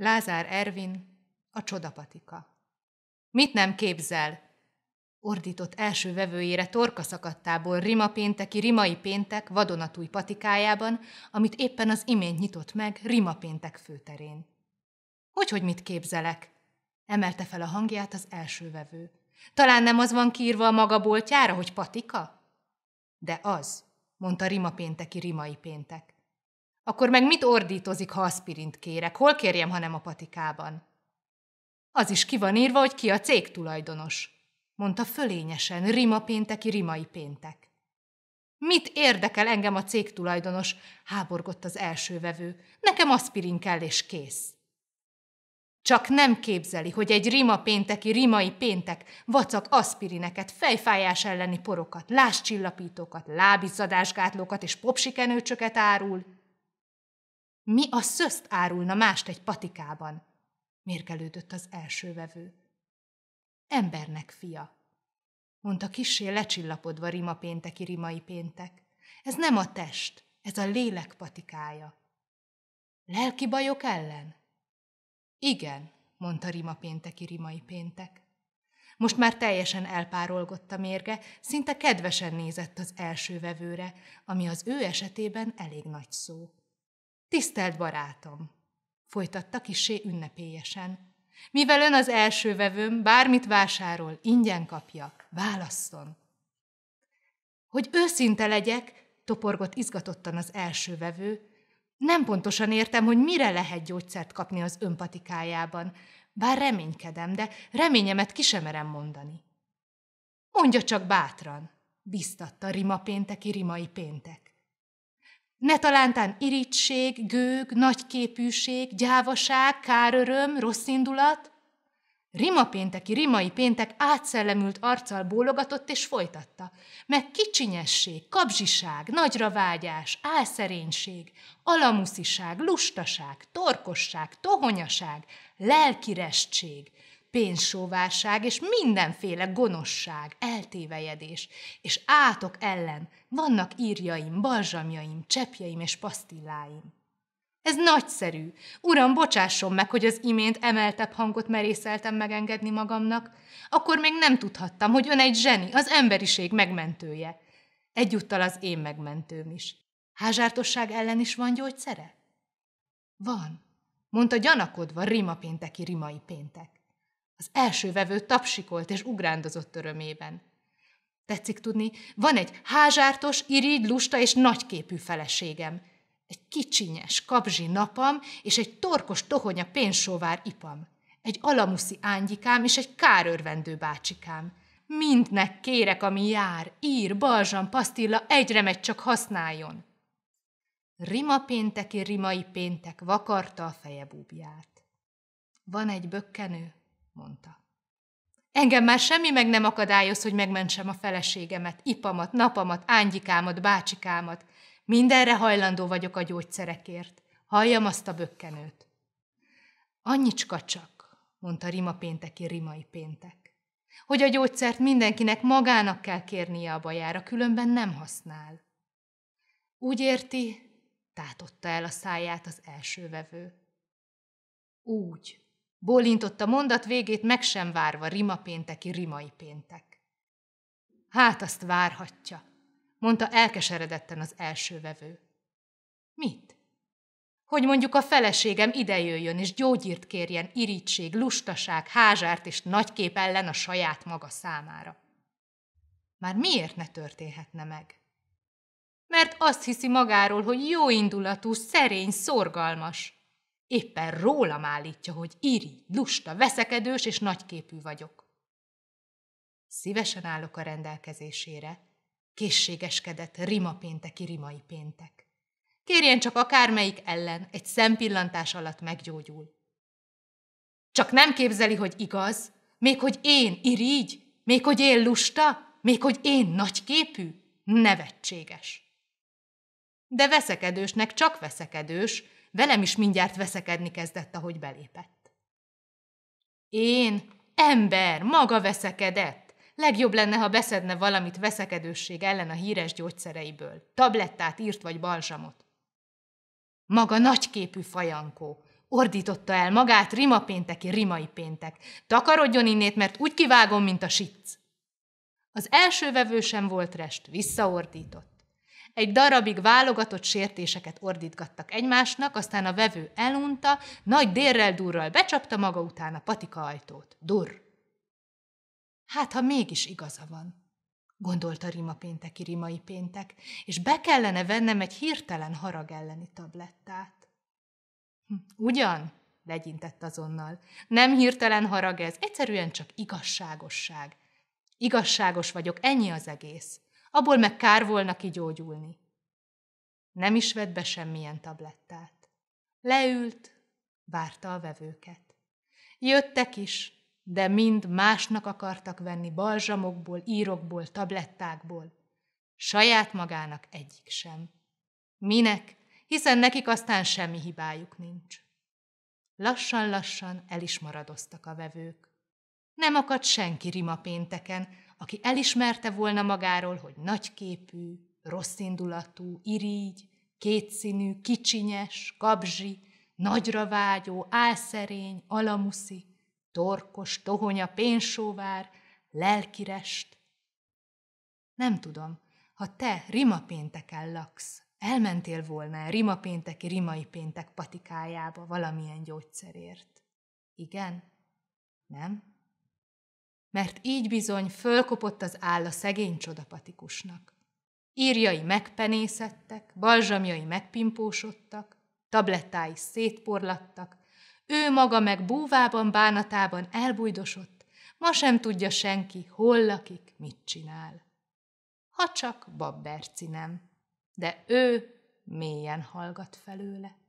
Lázár Ervin, a csodapatika. Mit nem képzel? Ordított első vevőjére torka szakadtából rima pénteki rimai péntek vadonatúj patikájában, amit éppen az imént nyitott meg rima péntek főterén. Hogy, hogy mit képzelek? Emelte fel a hangját az első vevő. Talán nem az van kírva a maga boltjára, hogy patika? De az, mondta rima pénteki rimai péntek. Akkor meg mit ordítozik, ha aspirint kérek? Hol kérjem, ha nem a patikában? Az is ki van írva, hogy ki a cég tulajdonos, mondta fölényesen, rima pénteki, rimai péntek. Mit érdekel engem a cég tulajdonos? háborgott az első vevő. Nekem aspirin kell és kész. Csak nem képzeli, hogy egy rima pénteki, rimai péntek vacak aspirineket, fejfájás elleni porokat, lázcsillapítókat, lábizzadásgátlókat és popsikenőcsöket árul – mi a szözt árulna mást egy patikában? Mérgelődött az első vevő. Embernek fia, mondta kissé lecsillapodva rima pénteki rimai péntek. Ez nem a test, ez a lélek patikája. Lelki bajok ellen? Igen, mondta rima pénteki rimai péntek. Most már teljesen elpárolgott a mérge, szinte kedvesen nézett az első vevőre, ami az ő esetében elég nagy szó. Tisztelt barátom! Folytatta kisé ünnepélyesen. Mivel ön az első vevőm, bármit vásárol, ingyen kapja, válasszon. Hogy őszinte legyek, toporgott izgatottan az első vevő, nem pontosan értem, hogy mire lehet gyógyszert kapni az önpatikájában, bár reménykedem, de reményemet ki sem merem mondani. Mondja csak bátran, biztatta rimapénteki Rimai péntek. Ne talántán irítség, gőg, nagyképűség, gyávaság, káröröm, rosszindulat. Rima pénteki, rimai péntek átszellemült arccal bólogatott és folytatta. Meg kicsinyesség, kabzsiság, vágyás, álszerénység, alamusziság, lustaság, torkosság, tohonyaság, lelkirestség – pénzsóvárság és mindenféle gonoszság, eltévejedés, és átok ellen vannak írjaim, balzsamjaim, csepjeim és pasztilláim. Ez nagyszerű. Uram, bocsásson meg, hogy az imént emeltebb hangot merészeltem megengedni magamnak. Akkor még nem tudhattam, hogy ön egy zseni, az emberiség megmentője. Egyúttal az én megmentőm is. Házsártosság ellen is van gyógyszere? Van, mondta gyanakodva rima rimai péntek. Az első vevő tapsikolt és ugrándozott örömében. Tetszik tudni, van egy házártos, irigy, lusta és nagyképű feleségem, egy kicsinyes, kapzsi napam és egy torkos tohonya pénzsóvár ipam, egy alamuszi ángyikám és egy kárörvendő bácsikám. Mindnek kérek, ami jár, ír, balzsam, pasztilla, egyre megy csak használjon. Rima pénteki rimai péntek vakarta a feje búbját. Van egy bökkenő, mondta. Engem már semmi meg nem akadályoz, hogy megmentsem a feleségemet, ipamat, napamat, ángyikámat, bácsikámat. Mindenre hajlandó vagyok a gyógyszerekért. Halljam azt a bökkenőt. Annyicska csak, mondta Rima pénteki Rimai péntek, hogy a gyógyszert mindenkinek magának kell kérnie a bajára, különben nem használ. Úgy érti, tátotta el a száját az első vevő. Úgy, Bólintott a mondat végét meg sem várva rimapénteki rimai péntek. Hát azt várhatja, mondta elkeseredetten az első vevő. Mit? Hogy mondjuk a feleségem idejöjjön és gyógyírt kérjen irítség, lustaság, házárt és nagykép ellen a saját maga számára. Már miért ne történhetne meg? Mert azt hiszi magáról, hogy jóindulatú, szerény, szorgalmas – Éppen rólam állítja, hogy iri, lusta, veszekedős és nagyképű vagyok. Szívesen állok a rendelkezésére, készségeskedett rima pénteki rimai péntek. Kérjen csak akármelyik ellen, egy szempillantás alatt meggyógyul. Csak nem képzeli, hogy igaz, még hogy én irigy, még hogy én lusta, még hogy én nagyképű, nevetséges. De veszekedősnek csak veszekedős, Velem is mindjárt veszekedni kezdett, ahogy belépett. Én? Ember, maga veszekedett! Legjobb lenne, ha beszedne valamit veszekedősség ellen a híres gyógyszereiből, tablettát, írt vagy balzsamot. Maga nagyképű fajankó, ordította el magát rima pénteki rimai péntek. Takarodjon innét, mert úgy kivágom, mint a sitc. Az első vevő sem volt rest, visszaordított. Egy darabig válogatott sértéseket ordítgattak egymásnak, aztán a vevő elunta, nagy délrel durral becsapta maga után a patika ajtót. Dur! Hát, ha mégis igaza van, gondolta Rima pénteki Rimai péntek, és be kellene vennem egy hirtelen harag elleni tablettát. Hm, ugyan? legyintett azonnal. Nem hirtelen harag ez, egyszerűen csak igazságosság. Igazságos vagyok, ennyi az egész abból meg kár volna kigyógyulni. Nem is vett be semmilyen tablettát. Leült, várta a vevőket. Jöttek is, de mind másnak akartak venni balzsamokból, írokból, tablettákból. Saját magának egyik sem. Minek? Hiszen nekik aztán semmi hibájuk nincs. Lassan-lassan el is maradoztak a vevők. Nem akadt senki rima pénteken, aki elismerte volna magáról, hogy nagyképű, rosszindulatú, irigy, kétszínű, kicsinyes, kabzsi, nagyra vágyó, álszerény, alamuszi, torkos, tohonya, pénsóvár, lelkirest. Nem tudom, ha te rima pénteken laksz, elmentél volna e rima pénteki, rimai péntek patikájába valamilyen gyógyszerért. Igen? Nem? mert így bizony fölkopott az áll a szegény csodapatikusnak. Írjai megpenészettek, balzsamjai megpimpósodtak, tablettái szétporlattak, ő maga meg búvában, bánatában elbújdosott, ma sem tudja senki, hol lakik, mit csinál. Ha csak Babberci nem, de ő mélyen hallgat felőle.